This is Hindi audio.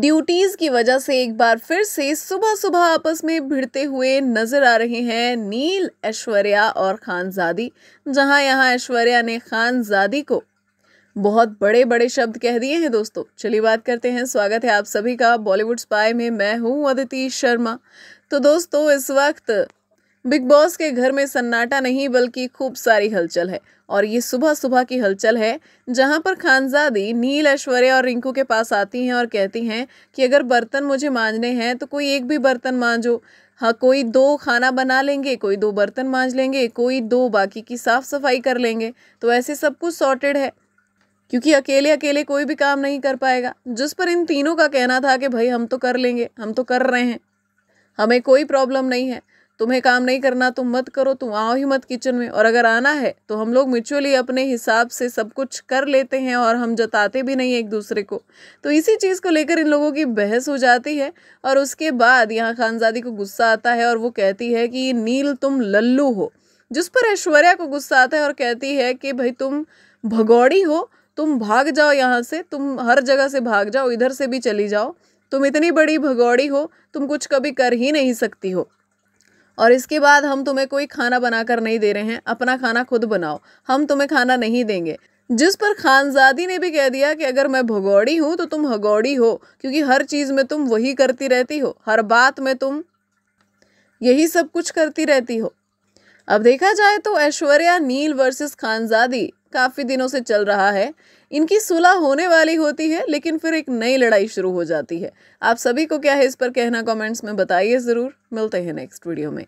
ड्यूटीज की वजह से एक बार फिर से सुबह सुबह आपस में भिड़ते हुए नजर आ रहे हैं नील ऐश्वर्या और खानजादी जहां यहां ऐश्वर्या ने खानजादी को बहुत बड़े बड़े शब्द कह दिए हैं दोस्तों चलिए बात करते हैं स्वागत है आप सभी का बॉलीवुड स्पाई में मैं हूं अदिति शर्मा तो दोस्तों इस वक्त बिग बॉस के घर में सन्नाटा नहीं बल्कि खूब सारी हलचल है और ये सुबह सुबह की हलचल है जहाँ पर खानजादी नील ऐश्वर्या और रिंकू के पास आती हैं और कहती हैं कि अगर बर्तन मुझे मांझने हैं तो कोई एक भी बर्तन मांजो हाँ कोई दो खाना बना लेंगे कोई दो बर्तन मांज लेंगे कोई दो बाकी की साफ़ सफाई कर लेंगे तो ऐसे सब कुछ सॉर्टेड है क्योंकि अकेले अकेले कोई भी काम नहीं कर पाएगा जिस पर इन तीनों का कहना था कि भाई हम तो कर लेंगे हम तो कर रहे हैं हमें कोई प्रॉब्लम नहीं है तुम्हें काम नहीं करना तुम मत करो तुम आओ ही मत किचन में और अगर आना है तो हम लोग म्यूचुअली अपने हिसाब से सब कुछ कर लेते हैं और हम जताते भी नहीं एक दूसरे को तो इसी चीज़ को लेकर इन लोगों की बहस हो जाती है और उसके बाद यहाँ खानजादी को गुस्सा आता है और वो कहती है कि नील तुम लल्लू हो जिस पर ऐश्वर्या को गुस्सा आता है और कहती है कि भाई तुम भगौड़ी हो तुम भाग जाओ यहाँ से तुम हर जगह से भाग जाओ इधर से भी चली जाओ तुम इतनी बड़ी भगौड़ी हो तुम कुछ कभी कर ही नहीं सकती हो और इसके बाद हम तुम्हें कोई खाना बनाकर नहीं दे रहे हैं अपना खाना खुद बनाओ हम तुम्हें खाना नहीं देंगे जिस पर खानजादी ने भी कह दिया कि अगर मैं भगौड़ी हूँ तो तुम हगौड़ी हो क्योंकि हर चीज़ में तुम वही करती रहती हो हर बात में तुम यही सब कुछ करती रहती हो अब देखा जाए तो ऐश्वर्या नील वर्सेस खानजादी काफ़ी दिनों से चल रहा है इनकी सुलह होने वाली होती है लेकिन फिर एक नई लड़ाई शुरू हो जाती है आप सभी को क्या है इस पर कहना कमेंट्स में बताइए ज़रूर मिलते हैं नेक्स्ट वीडियो में